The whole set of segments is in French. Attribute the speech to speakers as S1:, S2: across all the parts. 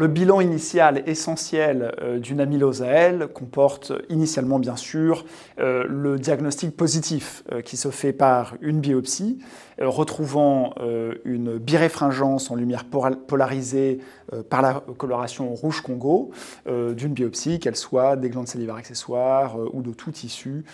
S1: Le bilan initial essentiel euh, d'une amylose AL comporte initialement bien sûr euh, le diagnostic positif euh, qui se fait par une biopsie, retrouvant une biréfringence en lumière polarisée par la coloration rouge Congo d'une biopsie, qu'elle soit des glandes salivaires accessoires ou de tout tissu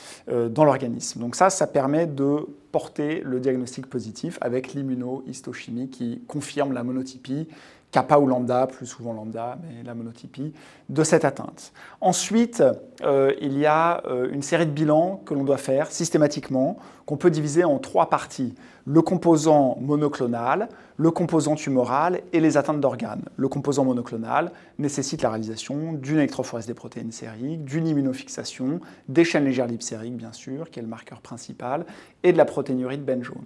S1: dans l'organisme. Donc ça, ça permet de porter le diagnostic positif avec l'immunohistochimie qui confirme la monotypie kappa ou lambda, plus souvent lambda, mais la monotypie, de cette atteinte. Ensuite, euh, il y a euh, une série de bilans que l'on doit faire systématiquement, qu'on peut diviser en trois parties. Le composant monoclonal, le composant tumoral et les atteintes d'organes. Le composant monoclonal nécessite la réalisation d'une électrophorèse des protéines sériques, d'une immunofixation, des chaînes légères lipsériques bien sûr, qui est le marqueur principal, et de la protéinurie de Ben Jones.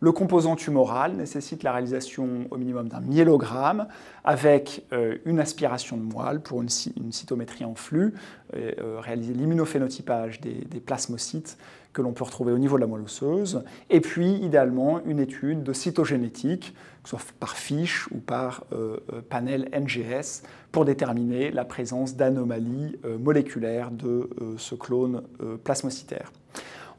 S1: Le composant tumoral nécessite la réalisation au minimum d'un myélogramme avec euh, une aspiration de moelle pour une, cytométrie en flux, euh, euh, réaliser l'immunophénotypage des, plasmocytes que l'on peut retrouver au niveau de la moelle osseuse, et puis idéalement une étude de cytogénétique, que ce soit par fiche ou par panel NGS, pour déterminer la présence d'anomalies moléculaires de ce clone plasmocytaire.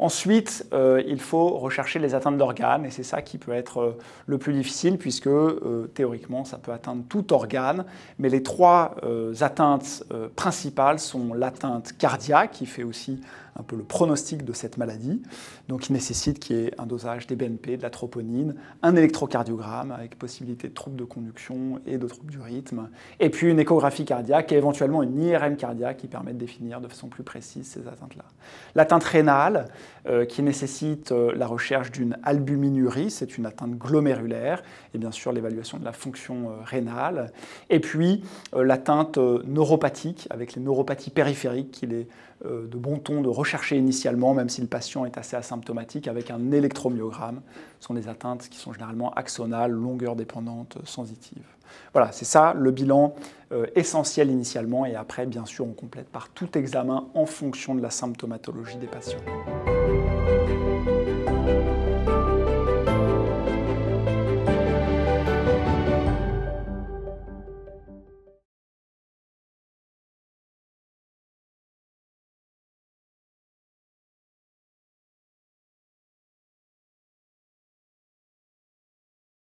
S1: Ensuite, euh, il faut rechercher les atteintes d'organes et c'est ça qui peut être euh, le plus difficile puisque euh, théoriquement ça peut atteindre tout organe, mais les trois atteintes principales sont l'atteinte cardiaque qui fait aussi un peu le pronostic de cette maladie. Donc il nécessite qu'il y ait un dosage des BNP, de la troponine, un électrocardiogramme avec possibilité de troubles de conduction et de troubles du rythme, et puis une échographie cardiaque et éventuellement une IRM cardiaque qui permet de définir de façon plus précise ces atteintes-là. L'atteinte rénale euh, qui nécessite euh, la recherche d'une albuminurie, c'est une atteinte glomérulaire, et bien sûr l'évaluation de la fonction euh, rénale, et puis l'atteinte neuropathique avec les neuropathies périphériques qu'il est de bon ton de rechercher initialement, même si le patient est assez asymptomatique, avec un électromyogramme. Ce sont des atteintes qui sont généralement axonales, longueur dépendante, sensitive. Voilà, c'est ça le bilan euh, essentiel initialement, et après, bien sûr, on complète par tout examen en fonction de la symptomatologie des patients.